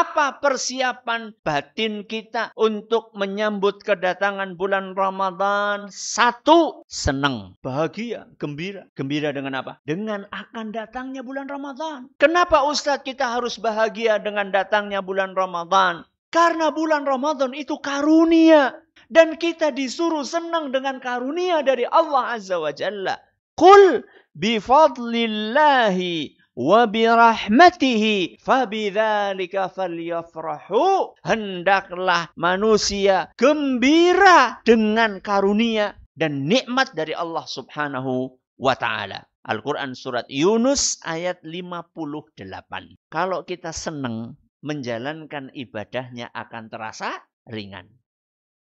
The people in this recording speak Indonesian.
Apa persiapan batin kita untuk menyambut kedatangan bulan Ramadan? Satu, senang, bahagia, gembira. Gembira dengan apa? Dengan akan datangnya bulan Ramadan. Kenapa Ustadz kita harus bahagia dengan datangnya bulan Ramadan? Karena bulan Ramadan itu karunia. Dan kita disuruh senang dengan karunia dari Allah Azza wa Jalla. Qul bifadlillahi وَبِرَحْمَتِهِ فَبِذَلِكَ فَلْيَفْرَحُ hendaklah manusia gembira dengan karunia dan nikmat dari Allah Subhanahu wa taala. Al-Qur'an surat Yunus ayat 58. Kalau kita senang menjalankan ibadahnya akan terasa ringan.